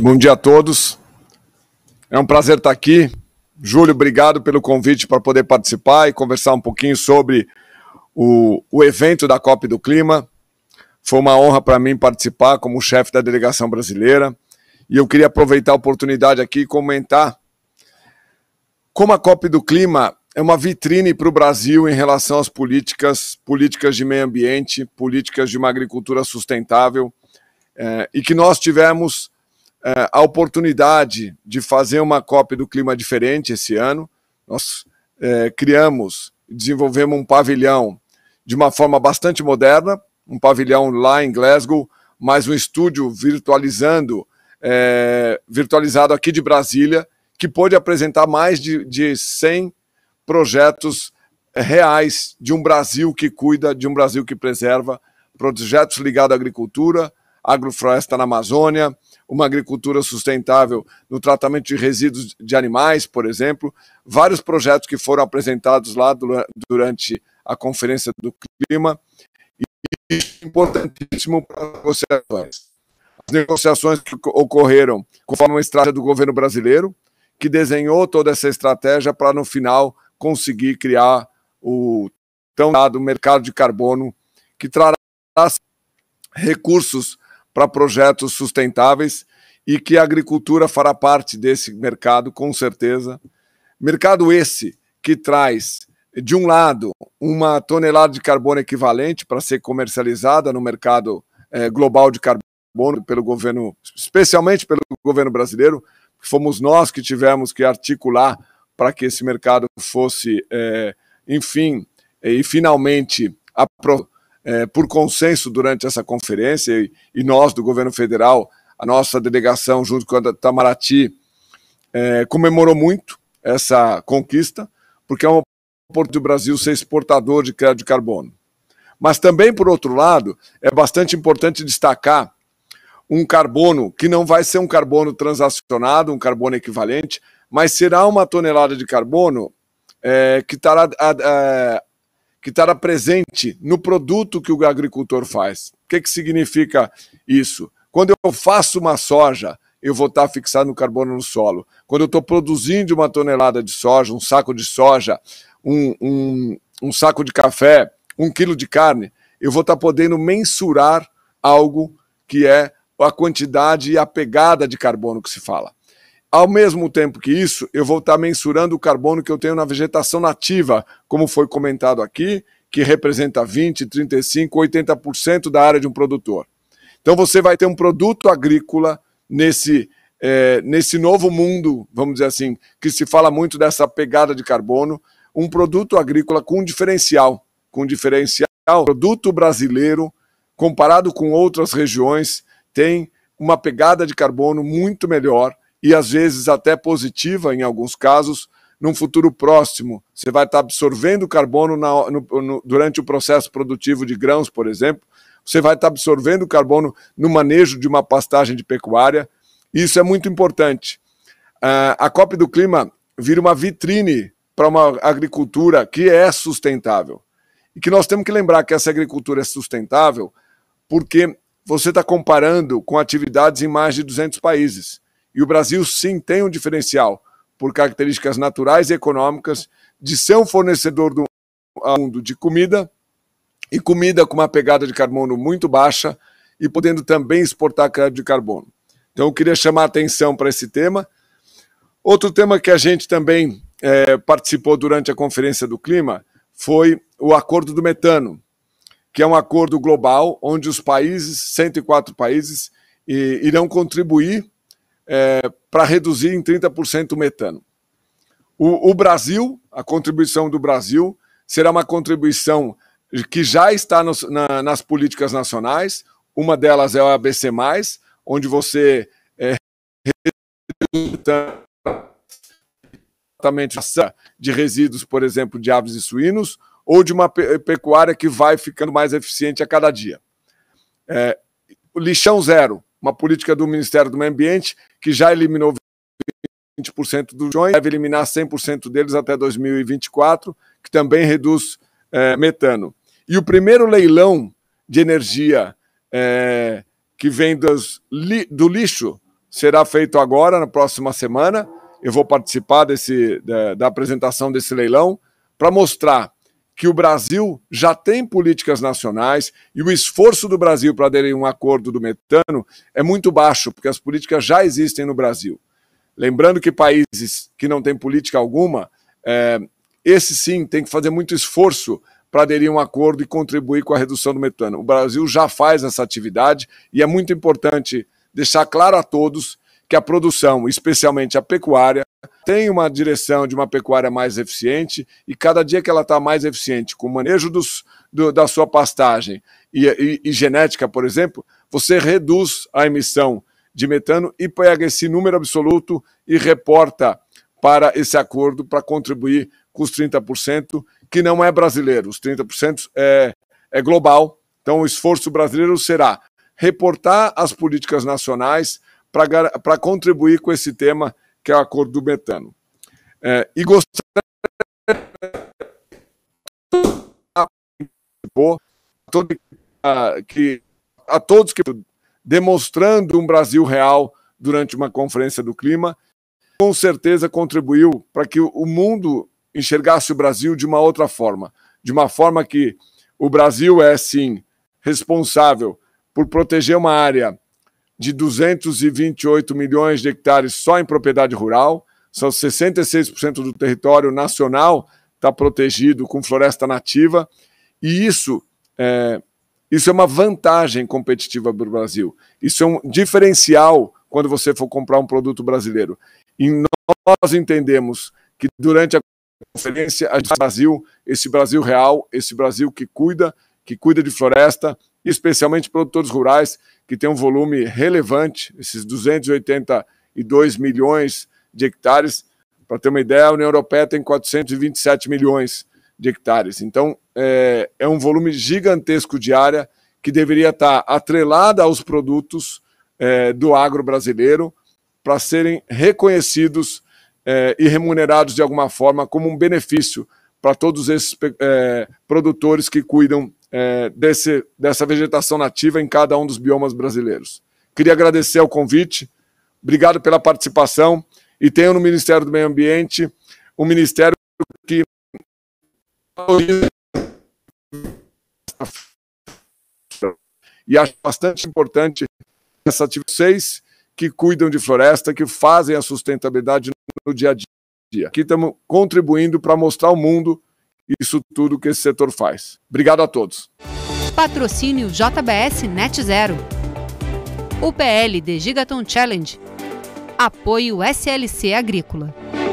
Bom dia a todos. É um prazer estar aqui. Júlio, obrigado pelo convite para poder participar e conversar um pouquinho sobre o, o evento da COP do Clima. Foi uma honra para mim participar como chefe da delegação brasileira. E eu queria aproveitar a oportunidade aqui e comentar como a COP do Clima é uma vitrine para o Brasil em relação às políticas, políticas de meio ambiente, políticas de uma agricultura sustentável, é, e que nós tivemos é, a oportunidade de fazer uma cópia do clima diferente esse ano. Nós é, criamos, desenvolvemos um pavilhão de uma forma bastante moderna, um pavilhão lá em Glasgow, mais um estúdio virtualizando, virtualizado aqui de Brasília, que pôde apresentar mais de, de 100 projetos reais de um Brasil que cuida, de um Brasil que preserva, projetos ligados à agricultura, agrofloresta na Amazônia, uma agricultura sustentável no tratamento de resíduos de animais, por exemplo, vários projetos que foram apresentados lá durante a Conferência do Clima, e importantíssimo para as negociações. As negociações que ocorreram conforme uma estratégia do governo brasileiro, que desenhou toda essa estratégia para, no final, conseguir criar o tão dado mercado de carbono que trará recursos para projetos sustentáveis e que a agricultura fará parte desse mercado, com certeza. Mercado esse que traz, de um lado, uma tonelada de carbono equivalente para ser comercializada no mercado é, global de carbono pelo governo, especialmente pelo governo brasileiro, fomos nós que tivemos que articular para que esse mercado fosse, é, enfim, e finalmente é, por consenso durante essa conferência, e, e, nós do governo federal, a nossa delegação, junto com a Tamaraty, é, comemorou muito essa conquista, porque é uma oportunidade do Brasil ser exportador de crédito de carbono. Mas também, por outro lado, é bastante importante destacar um carbono que não vai ser um carbono transacionado, um carbono equivalente, mas será uma tonelada de carbono é, que, estará, que estará presente no produto que o agricultor faz. O que, que significa isso? Quando eu faço uma soja, eu vou estar fixado no carbono no solo. Quando eu estou produzindo uma tonelada de soja, um saco de soja, um, um, um saco de café, um quilo de carne, eu vou estar podendo mensurar algo que é a quantidade e a pegada de carbono que se fala. Ao mesmo tempo que isso, eu vou estar mensurando o carbono que eu tenho na vegetação nativa, como foi comentado aqui, que representa 20, 35, 80% da área de um produtor. Então você vai ter um produto agrícola nesse é, nesse novo mundo, vamos dizer assim, que se fala muito dessa pegada de carbono, um produto agrícola com diferencial, com diferencial, produto brasileiro comparado com outras regiões tem uma pegada de carbono muito melhor e às vezes até positiva em alguns casos, num futuro próximo. Você vai estar absorvendo carbono na, no, no, durante o processo produtivo de grãos, por exemplo. Você vai estar absorvendo carbono no manejo de uma pastagem de pecuária. Isso é muito importante. Uh, a COP do Clima vira uma vitrine para uma agricultura que é sustentável. E que nós temos que lembrar que essa agricultura é sustentável porque você está comparando com atividades em mais de 200 países. E o Brasil, sim, tem um diferencial por características naturais e econômicas de ser um fornecedor do mundo de comida e comida com uma pegada de carbono muito baixa e podendo também exportar crédito de carbono. Então, eu queria chamar a atenção para esse tema. Outro tema que a gente também é, participou durante a Conferência do Clima foi o Acordo do Metano, que é um acordo global onde os países, 104 países, irão contribuir é, para reduzir em 30% o metano. O, o Brasil, a contribuição do Brasil, será uma contribuição que já está nos, na, nas políticas nacionais. Uma delas é o ABC, onde você é, de resíduos, por exemplo, de aves e suínos, ou de uma pecuária que vai ficando mais eficiente a cada dia. É, lixão zero, uma política do Ministério do Meio Ambiente que já eliminou 20% dos joinhos, deve eliminar 100% deles até 2024, que também reduz é, metano. E o primeiro leilão de energia é, que vem dos, li, do lixo será feito agora, na próxima semana. Eu vou participar desse, da, da apresentação desse leilão para mostrar que o Brasil já tem políticas nacionais e o esforço do Brasil para aderir a um acordo do metano é muito baixo, porque as políticas já existem no Brasil. Lembrando que países que não têm política alguma, é, esse sim tem que fazer muito esforço para aderir a um acordo e contribuir com a redução do metano. O Brasil já faz essa atividade e é muito importante deixar claro a todos que a produção, especialmente a pecuária, tem uma direção de uma pecuária mais eficiente e cada dia que ela está mais eficiente, com o manejo dos, do, da sua pastagem e, e, e genética, por exemplo, você reduz a emissão de metano e pega esse número absoluto e reporta para esse acordo para contribuir com os 30%, que não é brasileiro, os 30% é, é global. Então, o esforço brasileiro será reportar as políticas nacionais para contribuir com esse tema que é o acordo do metano. É, e gostaria é a, que, a todos que demonstrando um Brasil real durante uma conferência do clima, com certeza contribuiu para que o mundo enxergasse o Brasil de uma outra forma, de uma forma que o Brasil é sim responsável por proteger uma área de 228 milhões de hectares só em propriedade rural, são 66% do território nacional está protegido com floresta nativa, e isso é, isso é uma vantagem competitiva para o Brasil. Isso é um diferencial quando você for comprar um produto brasileiro. E nós entendemos que durante a conferência, a gente Brasil, esse Brasil real, esse Brasil que cuida, que cuida de floresta, especialmente produtores rurais, que tem um volume relevante, esses 282 milhões de hectares. Para ter uma ideia, a União Europeia tem 427 milhões de hectares. Então, é, é um volume gigantesco de área que deveria estar atrelada aos produtos é, do agro brasileiro para serem reconhecidos é, e remunerados de alguma forma como um benefício para todos esses é, produtores que cuidam é, desse, dessa vegetação nativa em cada um dos biomas brasileiros. Queria agradecer o convite, obrigado pela participação e tenho no Ministério do Meio Ambiente um ministério que e acho bastante importante essa atividade. Vocês que cuidam de floresta, que fazem a sustentabilidade no dia a dia. Aqui estamos contribuindo para mostrar ao mundo isso tudo que esse setor faz. Obrigado a todos. Patrocínio JBS Net Zero. UPL de Gigaton Challenge. Apoio SLC Agrícola.